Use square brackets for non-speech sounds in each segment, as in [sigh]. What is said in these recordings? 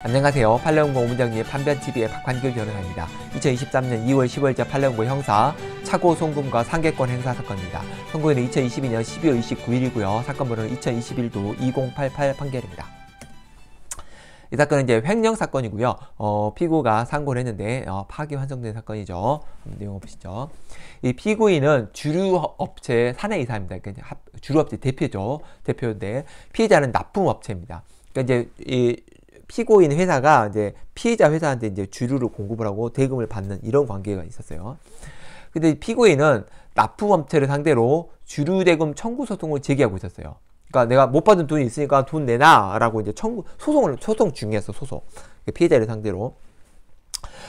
안녕하세요. 팔레온고 오문정리의 판변TV의 박환규 변호사입니다. 2023년 2월 10월자 팔레온고 형사 차고 송금과 상계권 행사 사건입니다. 선고일은 2022년 12월 29일이고요. 사건 번호는 2021도 2088 판결입니다. 이 사건은 이제 횡령 사건이고요. 어, 피고가 상고를 했는데 어, 파기 환송된 사건이죠. 한번 음, 내용 보시죠. 이 피고인은 주류업체 사내 이사입니다. 그러니까 주류업체 대표죠. 대표인데 피해자는 납품업체입니다. 그러니까 이제 이 피고인 회사가 이제 피해자 회사한테 이제 주류를 공급을 하고 대금을 받는 이런 관계가 있었어요. 근데 피고인은 납부업체를 상대로 주류대금 청구 소송을 제기하고 있었어요. 그러니까 내가 못 받은 돈이 있으니까 돈 내놔라고 이제 청구 소송을 소송 중이었어 소송 그 피해자를 상대로.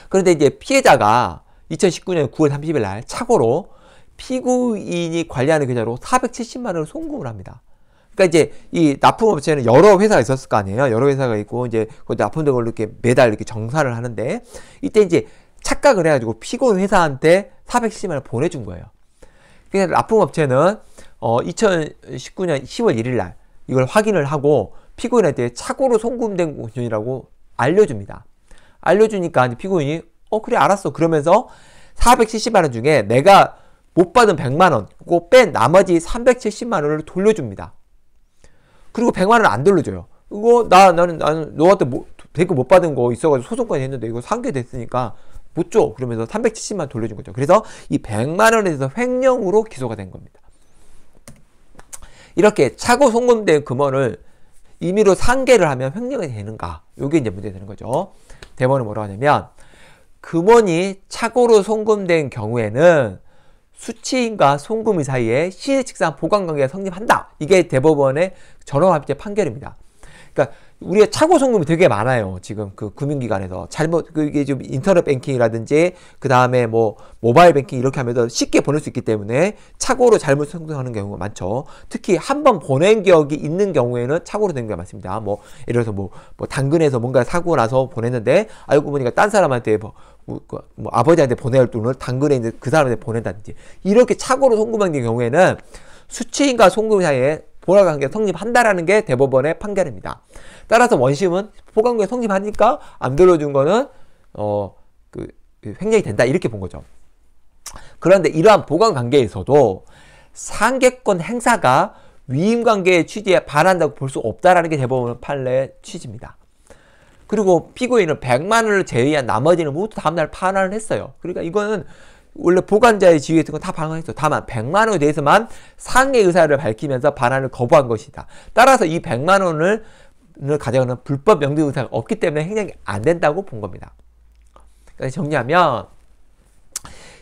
그런데 이제 피해자가 2019년 9월 30일 날 착오로 피고인이 관리하는 계좌로 470만 원을 송금을 합니다. 그러니까 이제 이 납품업체는 여러 회사가 있었을 거 아니에요. 여러 회사가 있고 이제 그 납품된 걸로 이렇게 매달 이렇게 정산을 하는데 이때 이제 착각을 해가지고 피곤 회사한테 470만 원 보내준 거예요. 그러니까 납품업체는 어 2019년 10월 1일 날 이걸 확인을 하고 피고인한테 착오로 송금된 돈이라고 알려줍니다. 알려주니까 피고인이 어 그래 알았어 그러면서 470만 원 중에 내가 못 받은 100만 원꼭 뺀 나머지 370만 원을 돌려줍니다. 그리고 100만 원안 돌려줘요. 이거 나 나는 나는 너한테 뭐, 대급 못 받은 거 있어가지고 소송까지 했는데 이거 상계 됐으니까 못 줘. 그러면서 370만 돌려준 거죠. 그래서 이 100만 원에 서 횡령으로 기소가 된 겁니다. 이렇게 차고 송금된 금원을 임의로 상계를 하면 횡령이 되는가? 이게 이제 문제 되는 거죠. 대법원은 뭐라고 하냐면 금원이 착오로 송금된 경우에는 수취인과 송금이 사이에 시세칙상 보관관계가 성립한다. 이게 대법원의 전원합의체 판결입니다. 그러니까 우리의 착오 송금이 되게 많아요. 지금 그 금융기관에서 잘못 그게 좀 인터넷 뱅킹이라든지 그 다음에 뭐 모바일 뱅킹 이렇게 하면서 쉽게 보낼 수 있기 때문에 착오로 잘못 송금하는 경우가 많죠. 특히 한 번 보낸 기억이 있는 경우에는 착오로 된 경우가 많습니다. 뭐 예를 들어서 뭐, 뭐 당근에서 뭔가 사고 나서 보냈는데 알고 보니까 딴 사람한테 뭐 뭐, 그, 뭐 아버지한테 보내야 할 돈을 당근에 있는 그 사람한테 보낸다든지 이렇게 착오로 송금한 경우에는 수취인과 송금 사이에 보라관계 성립한다라는 게 대법원의 판결입니다. 따라서 원심은 보관관계 성립하니까 안 들어준 거는 어그 그 횡령이 된다 이렇게 본 거죠. 그런데 이러한 보관 관계에서도 상계권 행사가 위임관계의 취지에 반한다고 볼 수 없다라는 게 대법원 판례의 취지입니다. 그리고 피고인은 100만 원을 제외한 나머지는 모두 다음날 파환을 했어요. 그러니까 이거는 원래 보관자의 지위 같은 건다 방어했어. 다만 100만 원에 대해서만 상해 의사를 밝히면서 반환을 거부한 것이다. 따라서 이 100만 원을 가져가는 불법 명등 의사가 없기 때문에 행량이 안 된다고 본 겁니다. 그러니까 정리하면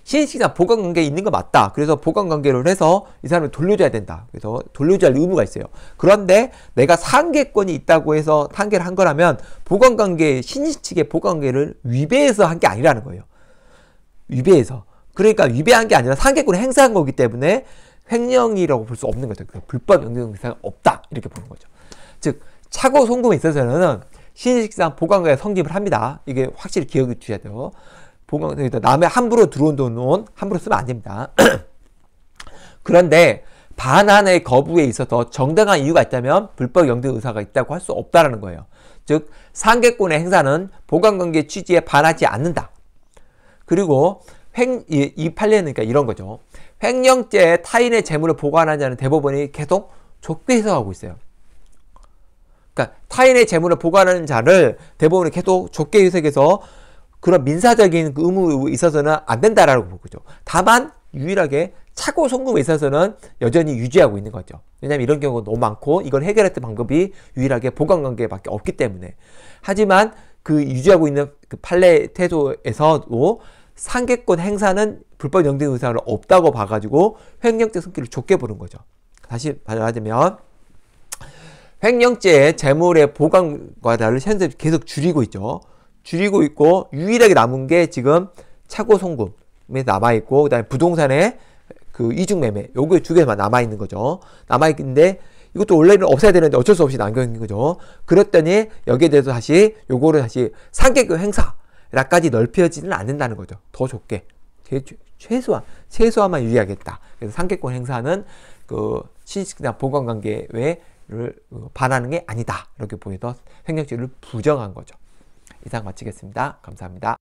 신행식이나 보관 관계에 있는 거 맞다. 그래서 보관 관계를 해서 이 사람을 돌려줘야 된다. 그래서 돌려줄 의무가 있어요. 그런데 내가 상계권이 있다고 해서 상계를 한 거라면 보관 관계 신식 측의 보관 관계를 위배해서 한 게 아니라는 거예요. 위배해서. 그러니까 위배한 게 아니라 상계권을 행사한 거기 때문에 횡령이라고 볼 수 없는 거죠. 그러니까 불법 영등 상 없다. 이렇게 보는 거죠. 즉 차고 송금에 있어서는 신식상 보관과에 성립을 합니다. 이게 확실히 기억해 주셔야 돼요. 보강 그러니까 남의 함부로 들어온 돈은 함부로 쓰면 안 됩니다. [clears throat] 그런데 반환의 거부에 있어서 정당한 이유가 있다면 불법 영등 의사가 있다고 할 수 없다라는 거예요. 즉 상계권의 행사는 보강관계 취지에 반하지 않는다. 그리고 횡, 이, 이판례니까 그러니까 이런 거죠. 횡령죄 타인의 재물을 보관하냐는 대법원이 계속 좁게 해석하고 있어요. 그러니까 타인의 재물을 보관하는 자를 대법원이 계속 좁게 해석해서 그런 민사적인 그 의무에 있어서는 안 된다라고 보죠. 다만 유일하게 차고 송금에 있어서는 여전히 유지하고 있는 거죠. 왜냐하면 이런 경우가 너무 많고 이걸 해결했던 방법이 유일하게 보관관계밖에 없기 때문에. 하지만 그 유지하고 있는 그 판례 태도에서도 상계권 행사는 불법 영등 의사를 없다고 봐가지고 횡령죄 성격을 좁게 보는 거죠. 다시 말하자면 횡령죄의 재물의 보관과 다를 현재 계속 줄이고 있죠. 줄이고 있고 유일하게 남은 게 지금 차고 송금에 남아 있고 그다음에 부동산의 그 이중 매매 요게 두 개만 남아 있는 거죠. 남아 있는데 이것도 원래는 없애야 되는데 어쩔 수 없이 남겨 있는 거죠. 그랬더니 여기에 대해서 다시 요거를 다시 상계급 행사라까지 넓혀지는 않는다는 거죠. 더 좁게 최소한 최소한만 유지하겠다. 그래서 상계권 행사는 그 신식이나 보건관계 외를 반하는 게 아니다. 이렇게 보여서 횡령죄를 부정한 거죠. 이상 마치겠습니다. 감사합니다.